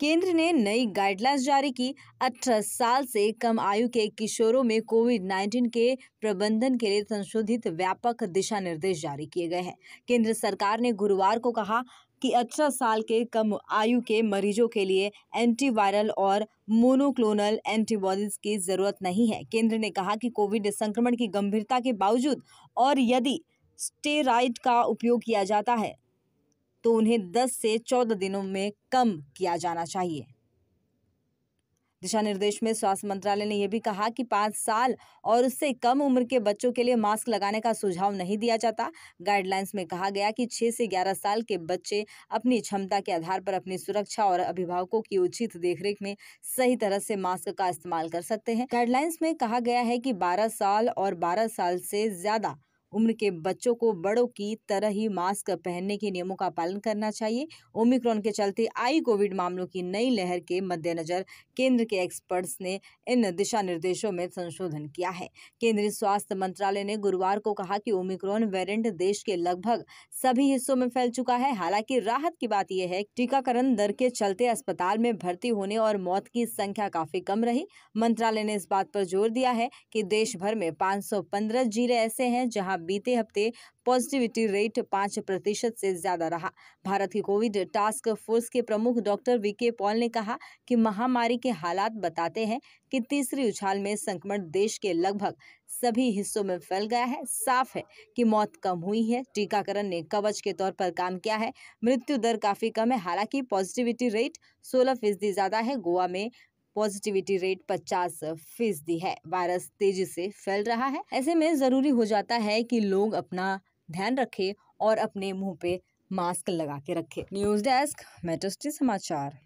केंद्र ने नई गाइडलाइंस जारी की अठारह साल से कम आयु के किशोरों में कोविड 19 के प्रबंधन के लिए संशोधित व्यापक दिशा निर्देश जारी किए गए हैं केंद्र सरकार ने गुरुवार को कहा कि अठारह साल के कम आयु के मरीजों के लिए एंटीवायरल और मोनोक्लोनल एंटीबॉडीज की जरूरत नहीं है केंद्र ने कहा कि कोविड संक्रमण की गंभीरता के बावजूद और यदि स्टेराइड का उपयोग किया जाता है तो उन्हें दस से चौदह दिनों में कम किया जाना चाहिए दिशा निर्देश में स्वास्थ्य मंत्रालय ने यह भी कहा कि पांच साल और उससे कम उम्र के बच्चों के लिए मास्क लगाने का सुझाव नहीं दिया जाता गाइडलाइंस में कहा गया कि छह से ग्यारह साल के बच्चे अपनी क्षमता के आधार पर अपनी सुरक्षा और अभिभावकों की उचित देखरेख में सही तरह से मास्क का इस्तेमाल कर सकते हैं गाइडलाइंस में कहा गया है कि बारह साल और बारह साल से ज्यादा उम्र के बच्चों को बड़ों की तरह ही मास्क पहनने के नियमों का पालन करना चाहिए ओमिक्रॉन के चलते आई कोविड मामलों की नई लहर के मद्देनजर केंद्र के एक्सपर्ट्स ने इन दिशा निर्देशों में संशोधन किया है केंद्रीय स्वास्थ्य मंत्रालय ने गुरुवार को कहा कि ओमिक्रॉन वेरिएंट देश के लगभग सभी हिस्सों में फैल चुका है हालांकि राहत की बात यह है टीकाकरण दर के चलते अस्पताल में भर्ती होने और मौत की संख्या काफी कम रही मंत्रालय ने इस बात पर जोर दिया है कि देश भर में 515 जिले ऐसे हैं जहां बीते हफ्ते पॉजिटिविटी रेट पाँच प्रतिशत से ज़्यादा रहा भारत की कोविड टास्क फोर्स के प्रमुख डॉक्टर वीके पॉल ने कहा कि महामारी के हालात बताते हैं कि तीसरी उछाल में संक्रमण देश के लगभग सभी हिस्सों में फैल गया है साफ है कि मौत कम हुई है टीकाकरण ने कवच के तौर पर काम किया है मृत्यु दर काफ़ी कम है हालांकि पॉजिटिविटी रेट सोलह फीसदी ज़्यादा है गोवा में पॉजिटिविटी रेट पचास फीसदी है वायरस तेजी से फैल रहा है ऐसे में जरूरी हो जाता है कि लोग अपना ध्यान रखें और अपने मुंह पे मास्क लगा के रखें न्यूज डेस्क मेटोस्टी समाचार